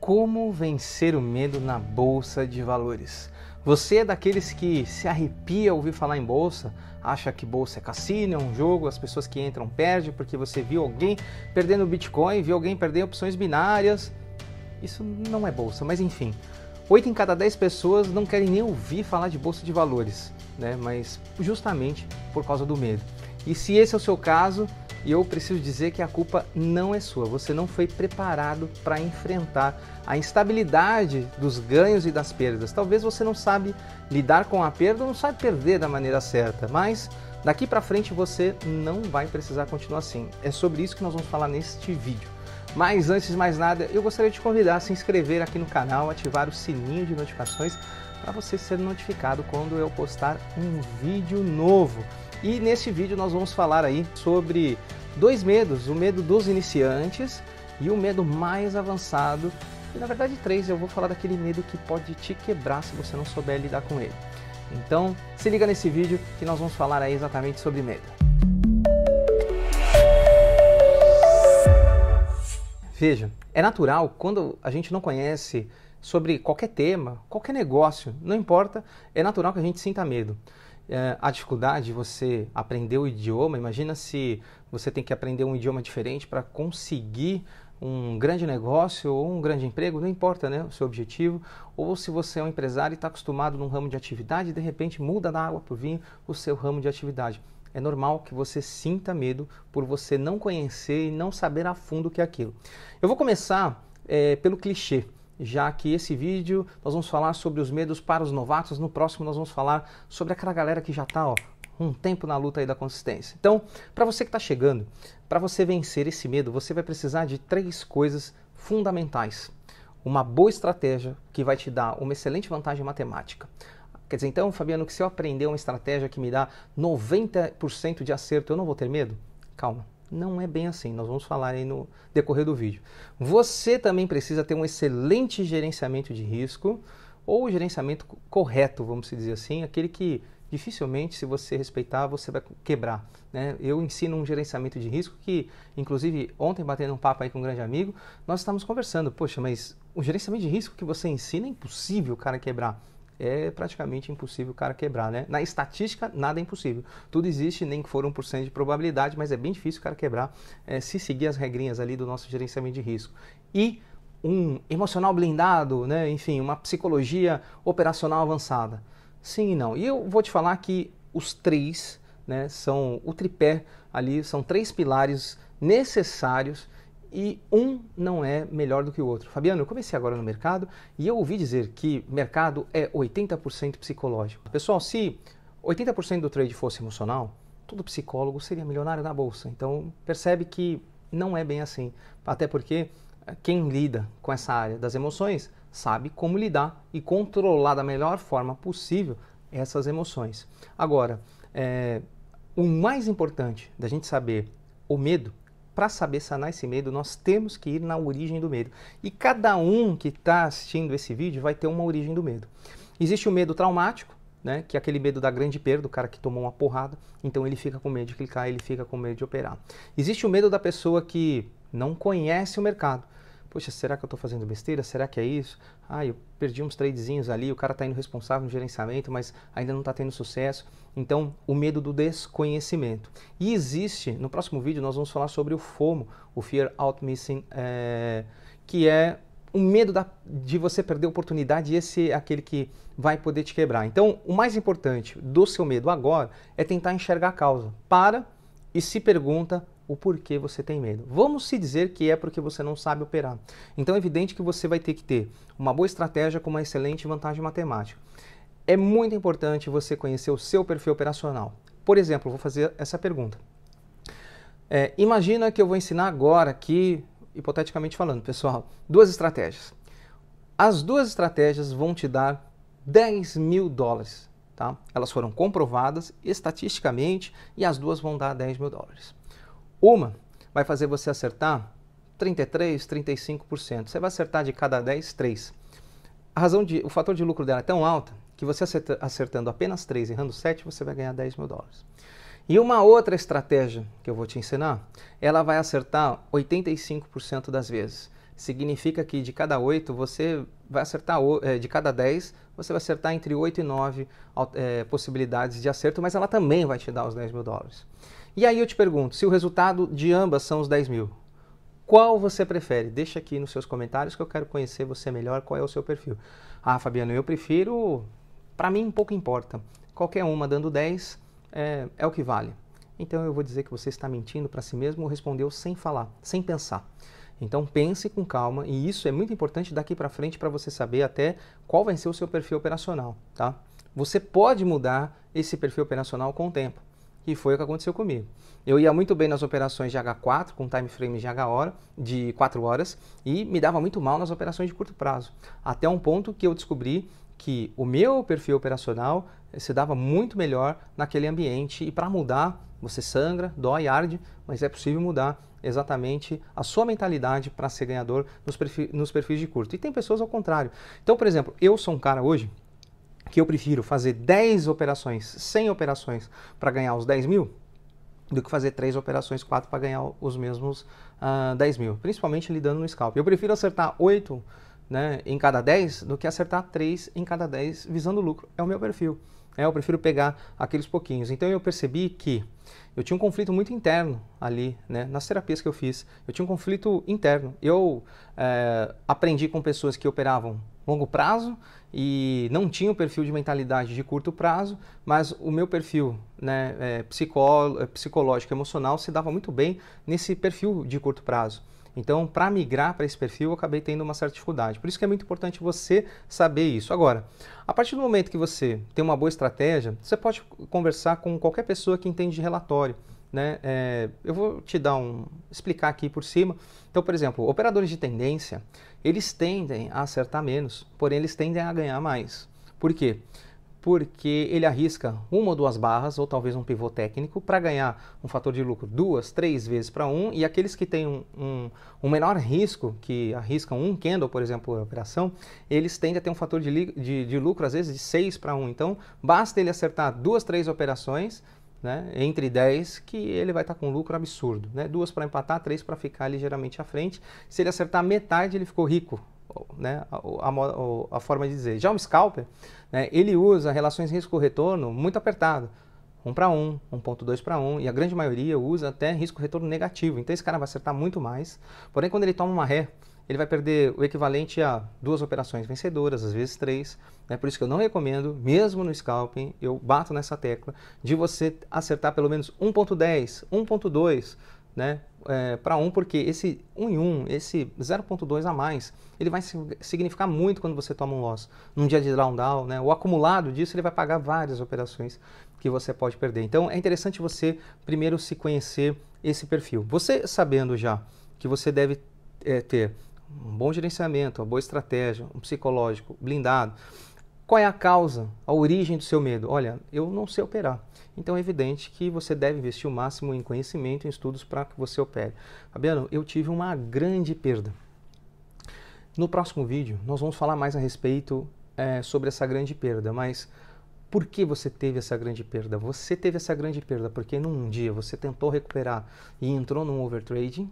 Como vencer o medo na bolsa de valores? Você é daqueles que se arrepia ao ouvir falar em bolsa, acha que bolsa é cassino, é um jogo, as pessoas que entram perdem porque você viu alguém perdendo Bitcoin, viu alguém perder opções binárias. Isso não é bolsa, mas enfim. 8 em cada 10 pessoas não querem nem ouvir falar de bolsa de valores, né? mas justamente por causa do medo. E se esse é o seu caso, e eu preciso dizer que a culpa não é sua. Você não foi preparado para enfrentar a instabilidade dos ganhos e das perdas. Talvez você não sabe lidar com a perda, não sabe perder da maneira certa, mas daqui para frente você não vai precisar continuar assim. É sobre isso que nós vamos falar neste vídeo. Mas antes de mais nada, eu gostaria de te convidar a se inscrever aqui no canal, ativar o sininho de notificações para você ser notificado quando eu postar um vídeo novo. E nesse vídeo nós vamos falar aí sobre dois medos, o medo dos iniciantes e o medo mais avançado. E na verdade três, eu vou falar daquele medo que pode te quebrar se você não souber lidar com ele. Então, se liga nesse vídeo que nós vamos falar aí exatamente sobre medo. Veja, é natural quando a gente não conhece sobre qualquer tema, qualquer negócio, não importa, é natural que a gente sinta medo. Eh, a dificuldade de você aprender o idioma, imagina se você tem que aprender um idioma diferente para conseguir um grande negócio ou um grande emprego, não importa né, o seu objetivo, ou se você é um empresário e está acostumado num ramo de atividade e de repente muda da água para o vinho o seu ramo de atividade. É normal que você sinta medo por você não conhecer e não saber a fundo o que é aquilo. Eu vou começar é, pelo clichê já que esse vídeo nós vamos falar sobre os medos para os novatos. No próximo nós vamos falar sobre aquela galera que já está um tempo na luta aí da consistência. Então, para você que está chegando, para você vencer esse medo, você vai precisar de três coisas fundamentais. Uma boa estratégia que vai te dar uma excelente vantagem matemática. Quer dizer, então, Fabiano, que se eu aprender uma estratégia que me dá 90% de acerto, eu não vou ter medo? Calma, não é bem assim, nós vamos falar aí no decorrer do vídeo. Você também precisa ter um excelente gerenciamento de risco ou gerenciamento correto, vamos dizer assim, aquele que dificilmente, se você respeitar, você vai quebrar. Né? Eu ensino um gerenciamento de risco que, inclusive, ontem batendo um papo aí com um grande amigo, nós estávamos conversando, poxa, mas o gerenciamento de risco que você ensina é impossível o cara quebrar é praticamente impossível o cara quebrar, né? Na estatística, nada é impossível. Tudo existe, nem que for 1% de probabilidade, mas é bem difícil o cara quebrar é, se seguir as regrinhas ali do nosso gerenciamento de risco. E um emocional blindado, né? enfim, uma psicologia operacional avançada. Sim e não. E eu vou te falar que os três né, são o tripé ali, são três pilares necessários e um não é melhor do que o outro. Fabiano, eu comecei agora no mercado e eu ouvi dizer que mercado é 80% psicológico. Pessoal, se 80% do trade fosse emocional, todo psicólogo seria milionário na bolsa. Então, percebe que não é bem assim. Até porque eh, quem lida com essa área das emoções sabe como lidar e controlar da melhor forma possível essas emoções. Agora, é, o mais importante da gente saber o medo para saber sanar esse medo, nós temos que ir na origem do medo. E cada um que está assistindo esse vídeo vai ter uma origem do medo. Existe o medo traumático, né, que é aquele medo da grande perda, o cara que tomou uma porrada, então ele fica com medo de clicar, ele fica com medo de operar. Existe o medo da pessoa que não conhece o mercado. Poxa, será que eu estou fazendo besteira? Será que é isso? Ah, eu perdi uns tradezinhos ali, o cara está indo responsável no gerenciamento, mas ainda não está tendo sucesso. Então, o medo do desconhecimento. E existe, no próximo vídeo nós vamos falar sobre o FOMO, o Fear Out Missing, é, que é o medo da, de você perder a oportunidade e esse é aquele que vai poder te quebrar. Então, o mais importante do seu medo agora é tentar enxergar a causa. Para e se pergunta o porquê você tem medo. Vamos se dizer que é porque você não sabe operar. Então é evidente que você vai ter que ter uma boa estratégia com uma excelente vantagem matemática. É muito importante você conhecer o seu perfil operacional. Por exemplo, vou fazer essa pergunta. É, imagina que eu vou ensinar agora aqui, hipoteticamente falando, pessoal, duas estratégias. As duas estratégias vão te dar 10 mil dólares. Tá? Elas foram comprovadas estatisticamente e as duas vão dar 10 mil dólares. Uma vai fazer você acertar 33, 35%. Você vai acertar de cada 10, 3. A razão de, o fator de lucro dela é tão alta que você acertando apenas 3 e errando 7, você vai ganhar 10 mil dólares. E uma outra estratégia que eu vou te ensinar, ela vai acertar 85% das vezes. Significa que de cada 8 você vai acertar, eh, de cada 10, você vai acertar entre 8 e 9 é, eh, possibilidades de acerto, mas ela também vai te dar os 10 mil dólares. E aí eu te pergunto, se o resultado de ambas são os 10 mil, qual você prefere? Deixa aqui nos seus comentários que eu quero conhecer você melhor, qual é o seu perfil. Ah, Fabiano, eu prefiro... Para mim, pouco importa. Qualquer uma dando 10 é, é o que vale. Então eu vou dizer que você está mentindo para si mesmo ou respondeu sem falar, sem pensar. Então pense com calma e isso é muito importante daqui para frente para você saber até qual vai ser o seu perfil operacional, tá? Você pode mudar esse perfil operacional com o tempo que foi o que aconteceu comigo. Eu ia muito bem nas operações de H4, com time frame de H hora, de 4 horas, e me dava muito mal nas operações de curto prazo. Até um ponto que eu descobri que o meu perfil operacional eh, se dava muito melhor naquele ambiente e para mudar, você sangra, dói, arde, mas é possível mudar exatamente a sua mentalidade para ser ganhador nos, perfis, nos perfis de curto. E tem pessoas ao contrário. Então, por exemplo, eu sou um cara hoje que eu prefiro fazer 10 operações, 100 operações para ganhar os 10 mil, do que fazer 3 operações, 4 para ganhar os mesmos uh, ah, 10 mil, principalmente lidando no scalp. Eu prefiro acertar 8 né, em cada 10 do que acertar 3 em cada 10 visando lucro. É o meu perfil. É, eu prefiro pegar aqueles pouquinhos. Então eu percebi que eu tinha um conflito muito interno ali, né? Nas terapias que eu fiz, eu tinha um conflito interno. Eu é, aprendi com pessoas que operavam longo prazo e não tinha o perfil de mentalidade de curto prazo, mas o meu perfil né, é, psicó é, psicológico emocional se dava muito bem nesse perfil de curto prazo. Então, para migrar para esse perfil, eu acabei tendo uma certa dificuldade. Por isso que é muito importante você saber isso. Agora, a partir do momento que você tem uma boa estratégia, você pode conversar com qualquer pessoa que entende de relatório. Né? É, eu vou te dar um explicar aqui por cima. Então, por exemplo, operadores de tendência, eles tendem a acertar menos, porém eles tendem a ganhar mais. Por quê? Porque ele arrisca uma ou duas barras, ou talvez um pivô técnico, para ganhar um fator de lucro duas, três vezes para um, e aqueles que têm um, um, um, menor risco, que arriscam um candle, por exemplo, por operação, eles tendem a ter um fator de, de, de lucro, às vezes, de seis para um. Então, basta ele acertar duas, três operações né, entre 10, que ele vai estar tá com um lucro absurdo. Né, duas para empatar, três para ficar ligeiramente à frente. Se ele acertar metade, ele ficou rico. Né, a, a, a, forma de dizer. Já o scalper, né, ele usa relações risco-retorno muito apertado. 1 para 1, 1.2 para 1, e a grande maioria usa até risco-retorno negativo. Então esse cara vai acertar muito mais. Porém, quando ele toma uma ré, ele vai perder o equivalente a duas operações vencedoras, às vezes três. Né? Por isso que eu não recomendo, mesmo no scalping, eu bato nessa tecla de você acertar pelo menos 1.10, 1.2, né? É, para 1, um, porque esse 1 um em 1, um, esse 0.2 a mais, ele vai significar muito quando você toma um loss. Num dia de drawdown, né? o acumulado disso ele vai pagar várias operações que você pode perder. Então é interessante você primeiro se conhecer esse perfil. Você sabendo já que você deve é, ter um bom gerenciamento, uma boa estratégia, um psicológico blindado. Qual é a causa, a origem do seu medo? Olha, eu não sei operar. Então é evidente que você deve investir o máximo em conhecimento, em estudos para que você opere. Fabiano, eu tive uma grande perda. No próximo vídeo, nós vamos falar mais a respeito é, sobre essa grande perda, mas por que você teve essa grande perda? Você teve essa grande perda porque num dia você tentou recuperar e entrou num overtrading,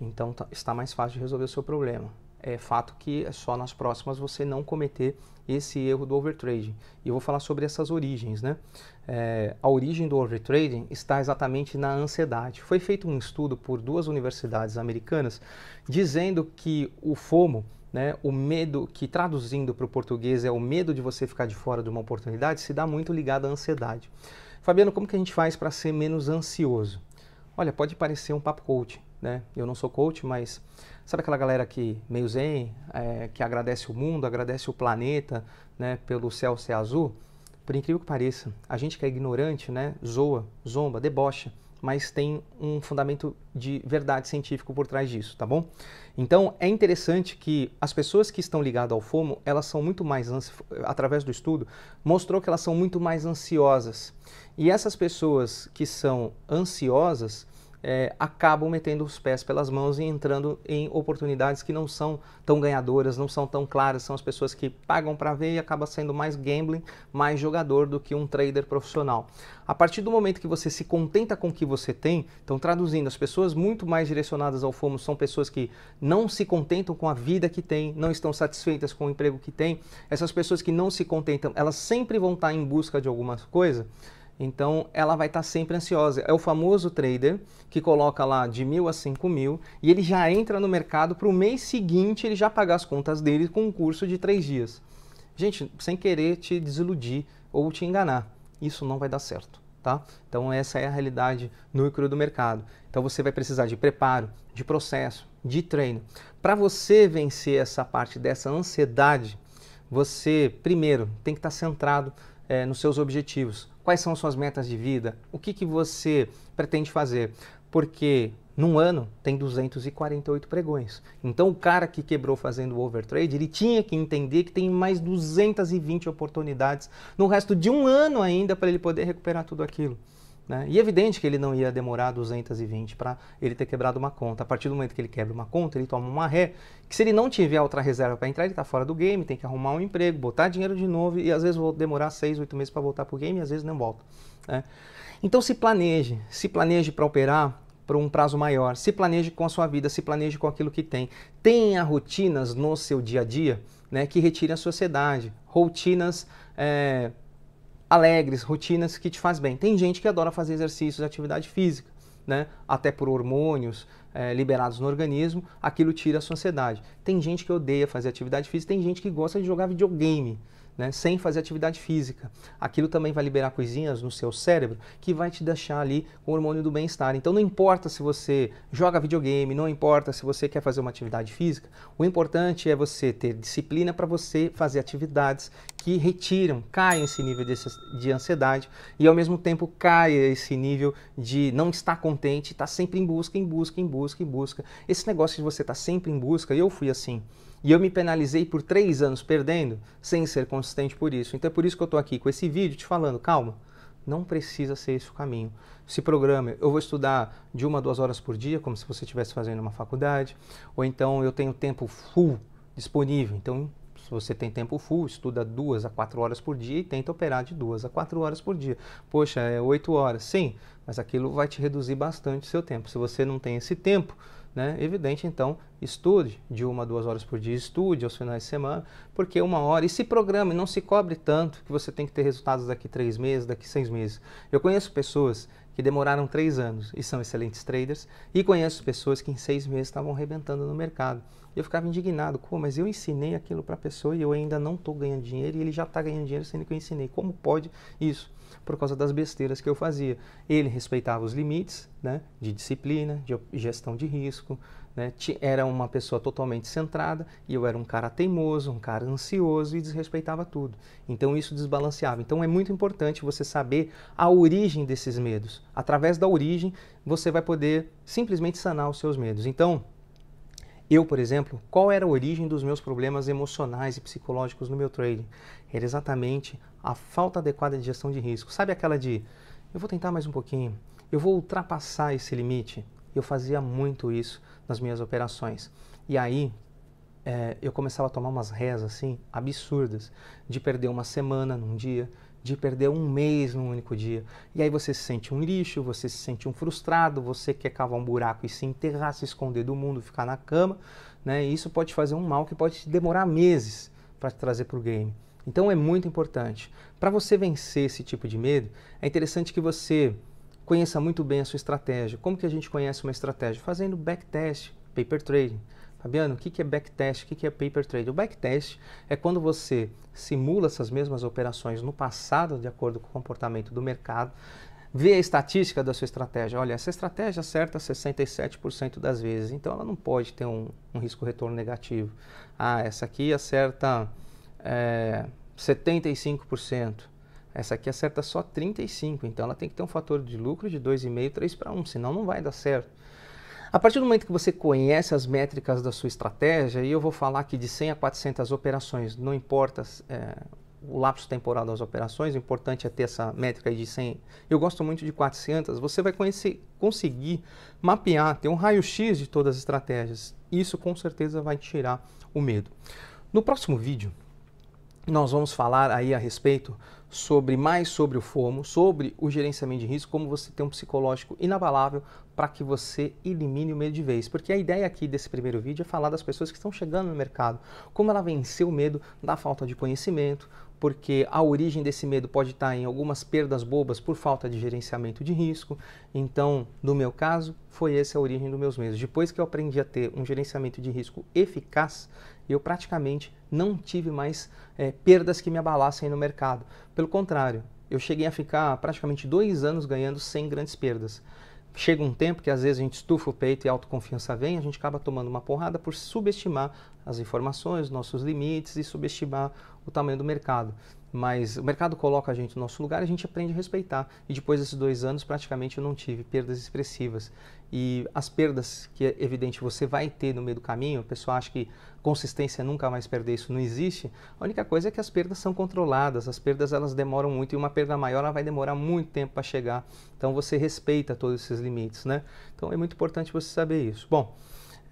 então tá, está mais fácil de resolver o seu problema. É fato que é só nas próximas você não cometer esse erro do overtrading. E eu vou falar sobre essas origens, né? É, a origem do overtrading está exatamente na ansiedade. Foi feito um estudo por duas universidades americanas dizendo que o FOMO, né, o medo que traduzindo para o português é o medo de você ficar de fora de uma oportunidade, se dá muito ligado à ansiedade. Fabiano, como que a gente faz para ser menos ansioso? Olha, pode parecer um papo coach, né? Eu não sou coach, mas sabe aquela galera que meio zen, é, que agradece o mundo, agradece o planeta, né? Pelo céu ser azul. Por incrível que pareça, a gente que é ignorante, né? Zoa, zomba, debocha, mas tem um fundamento de verdade científico por trás disso, tá bom? Então é interessante que as pessoas que estão ligadas ao FOMO, elas são muito mais ansi... através do estudo mostrou que elas são muito mais ansiosas. E essas pessoas que são ansiosas, é, acabam metendo os pés pelas mãos e entrando em oportunidades que não são tão ganhadoras, não são tão claras. São as pessoas que pagam para ver e acaba sendo mais gambling, mais jogador do que um trader profissional. A partir do momento que você se contenta com o que você tem, então traduzindo, as pessoas muito mais direcionadas ao FOMO são pessoas que não se contentam com a vida que têm, não estão satisfeitas com o emprego que têm. Essas pessoas que não se contentam, elas sempre vão estar em busca de alguma coisa. Então ela vai estar tá sempre ansiosa. É o famoso trader que coloca lá de mil a cinco mil e ele já entra no mercado para o mês seguinte ele já pagar as contas dele com um curso de três dias. Gente, sem querer te desiludir ou te enganar, isso não vai dar certo. Tá? Então essa é a realidade no núcleo do mercado. Então você vai precisar de preparo, de processo, de treino. Para você vencer essa parte dessa ansiedade, você primeiro tem que estar tá centrado é, nos seus objetivos, Quais são suas metas de vida? O que, que você pretende fazer? Porque num ano tem 248 pregões. Então o cara que quebrou fazendo o overtrade, ele tinha que entender que tem mais 220 oportunidades no resto de um ano ainda para ele poder recuperar tudo aquilo. Né? E é evidente que ele não ia demorar 220 para ele ter quebrado uma conta. A partir do momento que ele quebra uma conta, ele toma uma ré, que se ele não tiver outra reserva para entrar, ele está fora do game, tem que arrumar um emprego, botar dinheiro de novo e às vezes vou demorar 6, 8 meses para voltar para o game e às vezes não volta. Né? Então se planeje, se planeje para operar para um prazo maior, se planeje com a sua vida, se planeje com aquilo que tem. Tenha rotinas no seu dia a dia né, que retire a sociedade, rotinas... É alegres, rotinas que te faz bem. Tem gente que adora fazer exercícios, atividade física, né? até por hormônios é, liberados no organismo, aquilo tira a sua ansiedade. Tem gente que odeia fazer atividade física, tem gente que gosta de jogar videogame né, sem fazer atividade física. Aquilo também vai liberar coisinhas no seu cérebro que vai te deixar ali com o hormônio do bem-estar. Então não importa se você joga videogame, não importa se você quer fazer uma atividade física, o importante é você ter disciplina para você fazer atividades que retiram, caem esse nível de ansiedade e ao mesmo tempo caia esse nível de não estar contente, estar tá sempre em busca, em busca, em busca, em busca. Esse negócio de você estar tá sempre em busca, eu fui assim e eu me penalizei por três anos perdendo sem ser consistente por isso. Então é por isso que eu estou aqui com esse vídeo te falando, calma, não precisa ser esse o caminho. Se programa, eu vou estudar de uma a duas horas por dia, como se você estivesse fazendo uma faculdade, ou então eu tenho tempo full disponível. Então, se você tem tempo full, estuda duas a quatro horas por dia e tenta operar de duas a quatro horas por dia. Poxa, é oito horas, sim, mas aquilo vai te reduzir bastante o seu tempo. Se você não tem esse tempo, né? Evidente, então, estude de uma a duas horas por dia, estude aos finais de semana, porque uma hora, e se programe, não se cobre tanto que você tem que ter resultados daqui três meses, daqui seis meses. Eu conheço pessoas que demoraram três anos e são excelentes traders, e conheço pessoas que em seis meses estavam arrebentando no mercado. Eu ficava indignado, como? Mas eu ensinei aquilo para a pessoa e eu ainda não estou ganhando dinheiro e ele já está ganhando dinheiro sendo que eu ensinei. Como pode isso? por causa das besteiras que eu fazia. Ele respeitava os limites né, de disciplina, de gestão de risco, né, era uma pessoa totalmente centrada e eu era um cara teimoso, um cara ansioso e desrespeitava tudo. Então isso desbalanceava. Então é muito importante você saber a origem desses medos. Através da origem você vai poder simplesmente sanar os seus medos. Então, eu, por exemplo, qual era a origem dos meus problemas emocionais e psicológicos no meu trading? Era exatamente a falta adequada de gestão de risco. Sabe aquela de eu vou tentar mais um pouquinho, eu vou ultrapassar esse limite? Eu fazia muito isso nas minhas operações. E aí é, eu começava a tomar umas rezas assim absurdas de perder uma semana num dia, de perder um mês num único dia. E aí você se sente um lixo, você se sente um frustrado, você quer cavar um buraco e se enterrar, se esconder do mundo, ficar na cama, né? E isso pode fazer um mal que pode demorar meses para te trazer para o game. Então é muito importante. Para você vencer esse tipo de medo, é interessante que você conheça muito bem a sua estratégia. Como que a gente conhece uma estratégia? Fazendo backtest, paper trading. Fabiano, o que é backtest? O que é paper trade? O backtest é quando você simula essas mesmas operações no passado, de acordo com o comportamento do mercado, vê a estatística da sua estratégia. Olha, essa estratégia acerta 67% das vezes, então ela não pode ter um, um risco-retorno negativo. Ah, essa aqui acerta é, 75%. Essa aqui acerta só 35%, então ela tem que ter um fator de lucro de 2,5, 3 para 1, senão não vai dar certo. A partir do momento que você conhece as métricas da sua estratégia, e eu vou falar aqui de 100 a 400 operações, não importa é, o lapso temporal das operações, o importante é ter essa métrica de 100. Eu gosto muito de 400, você vai conhecer, conseguir mapear, ter um raio-x de todas as estratégias. Isso com certeza vai tirar o medo. No próximo vídeo, nós vamos falar aí a respeito sobre mais sobre o FOMO, sobre o gerenciamento de risco, como você tem um psicológico inabalável para que você elimine o medo de vez. Porque a ideia aqui desse primeiro vídeo é falar das pessoas que estão chegando no mercado, como ela venceu o medo da falta de conhecimento, porque a origem desse medo pode estar em algumas perdas bobas por falta de gerenciamento de risco. Então, no meu caso, foi essa a origem dos meus medos. Depois que eu aprendi a ter um gerenciamento de risco eficaz, eu praticamente não tive mais é, perdas que me abalassem no mercado. Pelo contrário, eu cheguei a ficar praticamente dois anos ganhando sem grandes perdas. Chega um tempo que às vezes a gente estufa o peito e a autoconfiança vem, a gente acaba tomando uma porrada por subestimar as informações, nossos limites e subestimar o tamanho do mercado mas o mercado coloca a gente no nosso lugar e a gente aprende a respeitar. E depois desses dois anos, praticamente eu não tive perdas expressivas. E as perdas que é evidente você vai ter no meio do caminho, o pessoal acha que consistência é nunca mais perder isso não existe. A única coisa é que as perdas são controladas, as perdas elas demoram muito e uma perda maior ela vai demorar muito tempo para chegar. Então você respeita todos esses limites, né? Então é muito importante você saber isso. Bom,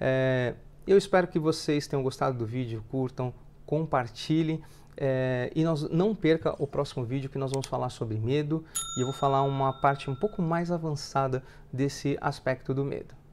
é, eu espero que vocês tenham gostado do vídeo, curtam, compartilhe é, e nós não perca o próximo vídeo que nós vamos falar sobre medo e eu vou falar uma parte um pouco mais avançada desse aspecto do medo.